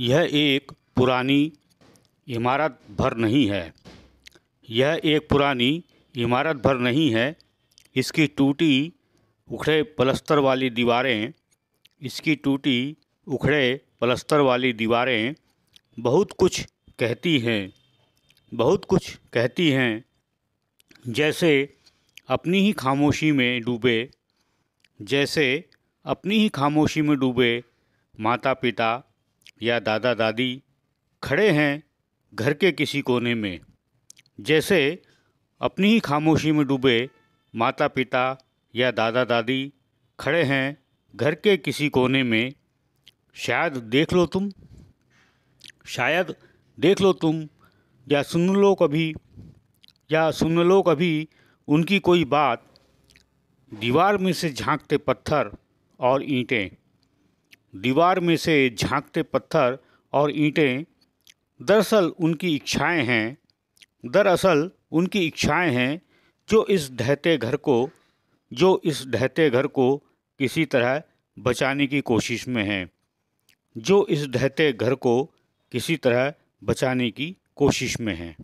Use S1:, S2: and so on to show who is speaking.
S1: यह एक पुरानी इमारत भर नहीं है यह एक पुरानी इमारत भर नहीं है इसकी टूटी उखड़े पलस्तर वाली दीवारें इसकी टूटी उखड़े पलस्तर वाली दीवारें बहुत कुछ कहती हैं बहुत कुछ कहती हैं जैसे अपनी ही खामोशी में डूबे जैसे अपनी ही खामोशी में डूबे माता पिता या दादा दादी खड़े हैं घर के किसी कोने में जैसे अपनी ही खामोशी में डूबे माता पिता या दादा दादी खड़े हैं घर के किसी कोने में शायद देख लो तुम शायद देख लो तुम या सुन लो कभी या सुन लो कभी उनकी कोई बात दीवार में से झांकते पत्थर और ईंटें दीवार में से झांकते पत्थर और ईंटें दरअसल उनकी इच्छाएं हैं दरअसल उनकी इच्छाएं हैं जो इस ढहते घर को जो इस ढहते घर को किसी तरह बचाने की कोशिश में हैं जो इस ढहते घर को किसी तरह बचाने की कोशिश में हैं